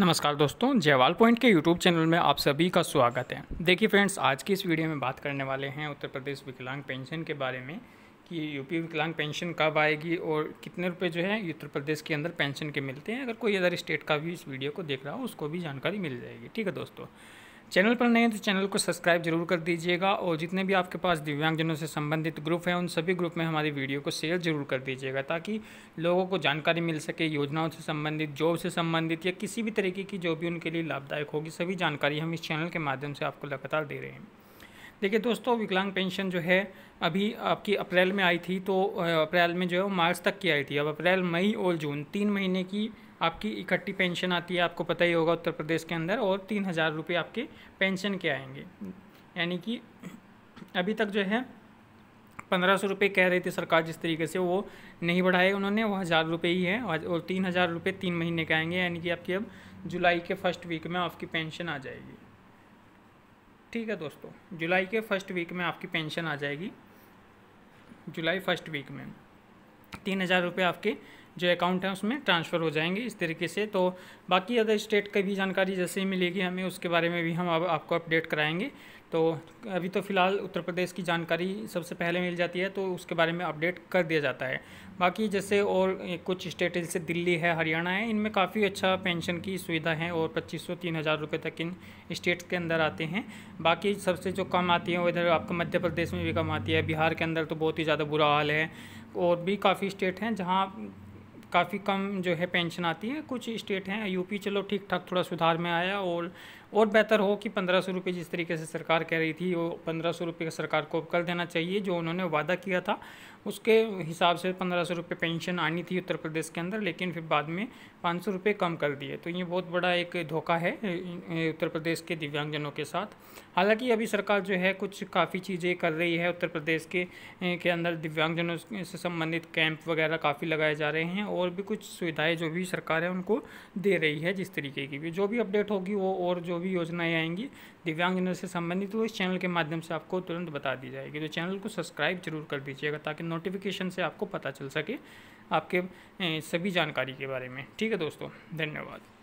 नमस्कार दोस्तों जयवाल पॉइंट के यूट्यूब चैनल में आप सभी का स्वागत है देखिए फ्रेंड्स आज की इस वीडियो में बात करने वाले हैं उत्तर प्रदेश विकलांग पेंशन के बारे में कि यूपी विकलांग पेंशन कब आएगी और कितने रुपए जो है उत्तर प्रदेश के अंदर पेंशन के मिलते हैं अगर कोई अदर स्टेट का भी इस वीडियो को देख रहा हो उसको भी जानकारी मिल जाएगी ठीक है दोस्तों चैनल पर नए हैं तो चैनल को सब्सक्राइब जरूर कर दीजिएगा और जितने भी आपके पास दिव्यांगजनों से संबंधित ग्रुप हैं उन सभी ग्रुप में हमारी वीडियो को शेयर जरूर कर दीजिएगा ताकि लोगों को जानकारी मिल सके योजनाओं से संबंधित जॉब से संबंधित या किसी भी तरीके की जो भी उनके लिए लाभदायक होगी सभी जानकारी हम इस चैनल के माध्यम से आपको लगातार दे रहे हैं देखिए दोस्तों विकलांग पेंशन जो है अभी आपकी अप्रैल में आई थी तो अप्रैल में जो है वो मार्च तक की आई थी अब अप्रैल मई और जून तीन महीने की आपकी इकट्ठी पेंशन आती है आपको पता ही होगा उत्तर प्रदेश के अंदर और तीन हज़ार रुपये आपके पेंशन के आएंगे यानी कि अभी तक जो है पंद्रह सौ रुपये कह रही थी सरकार जिस तरीके से वो नहीं बढ़ाए उन्होंने वो हज़ार रुपये ही है और तीन हज़ार रुपये तीन महीने के आएंगे यानी कि आपकी अब जुलाई के फर्स्ट वीक में आपकी पेंशन आ जाएगी ठीक है दोस्तों जुलाई के फर्स्ट वीक में आपकी पेंशन आ जाएगी जुलाई फर्स्ट वीक में तीन हज़ार रुपये आपके जो अकाउंट हैं उसमें ट्रांसफ़र हो जाएंगे इस तरीके से तो बाकी अदर स्टेट की भी जानकारी जैसे ही मिलेगी हमें उसके बारे में भी हम अब आपको अपडेट कराएंगे तो अभी तो फ़िलहाल उत्तर प्रदेश की जानकारी सबसे पहले मिल जाती है तो उसके बारे में अपडेट कर दिया जाता है बाकी जैसे और कुछ स्टेट जैसे दिल्ली है हरियाणा है इनमें काफ़ी अच्छा पेंशन की सुविधा है और पच्चीस सौ तीन हज़ार रुपये तक इन स्टेट्स के अंदर आते हैं बाकी सबसे जो कम आती है वो इधर आपका मध्य प्रदेश में भी कम आती है बिहार के अंदर तो बहुत ही ज़्यादा बुरा हाल है और भी काफ़ी स्टेट हैं जहाँ काफ़ी कम जो है पेंशन आती है कुछ स्टेट हैं यूपी चलो ठीक ठाक थोड़ा सुधार में आया और और बेहतर हो कि पंद्रह सौ रुपये जिस तरीके से सरकार कह रही थी वो पंद्रह सौ रुपये सरकार को कर देना चाहिए जो उन्होंने वादा किया था उसके हिसाब से पंद्रह सौ रुपये पेंशन आनी थी उत्तर प्रदेश के अंदर लेकिन फिर बाद में पाँच सौ रुपये कम कर दिए तो ये बहुत बड़ा एक धोखा है उत्तर प्रदेश के दिव्यांगजनों के साथ हालांकि अभी सरकार जो है कुछ काफ़ी चीज़ें कर रही है उत्तर प्रदेश के के अंदर दिव्यांगजनों से संबंधित कैंप वगैरह काफ़ी लगाए जा रहे हैं और और भी कुछ सुविधाएं जो भी सरकार है उनको दे रही है जिस तरीके की भी जो भी अपडेट होगी वो और जो भी योजनाएं आएंगी दिव्यांगजनों से संबंधित वो इस चैनल के माध्यम से आपको तुरंत बता दी जाएगी तो चैनल को सब्सक्राइब जरूर कर दीजिएगा ताकि नोटिफिकेशन से आपको पता चल सके आपके सभी जानकारी के बारे में ठीक है दोस्तों धन्यवाद